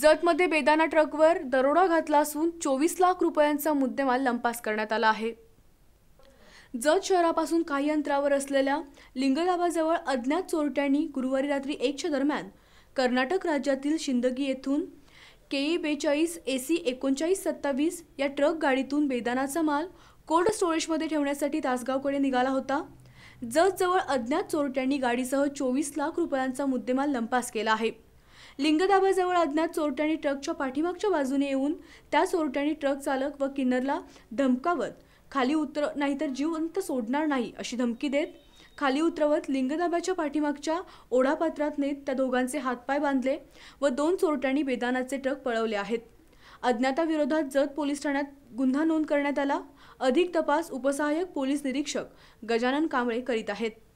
जतमध्ये बेदाना ट्रकवर दरोडा घातला असून चोवीस लाख रुपयांचा मुद्देमाल लंपास करण्यात आला आहे जत शहरापासून काही अंतरावर असलेल्या लिंगदाबाजवळ अज्ञात चोरट्यांनी गुरुवारी रात्री एकच्या दरम्यान कर्नाटक राज्यातील शिंदगी येथून केई बेचाळीस ए सी एकोणचाळीस सत्तावीस या ट्रक गाडीतून बेदानाचा माल कोल्ड स्टोरेजमध्ये ठेवण्यासाठी तासगावकडे निघाला होता जतजवळ अज्ञात चोरट्यांनी गाडीसह चोवीस लाख रुपयांचा मुद्देमाल लंपास केला आहे लिंगदाबाजवळ अज्ञात चोरट्याने ट्रकच्या पाठीमागच्या बाजूने येऊन त्या चोरट्याने ट्रक चालक व किन्नरला धमकावत खाली उतर नाहीतर जीवंत सोडणार नाही अशी धमकी देत खाली उतरवत लिंगदाब्याच्या पाठीमागच्या ओढापात्रात नेत त्या दोघांचे हातपाय बांधले व दोन चोरट्यांनी बेदानाचे ट्रक पळवले आहेत अज्ञाताविरोधात जत पोलीस ठाण्यात गुन्हा नोंद करण्यात आला अधिक तपास उपसहाय्यक पोलीस निरीक्षक गजानन कांबळे करीत आहेत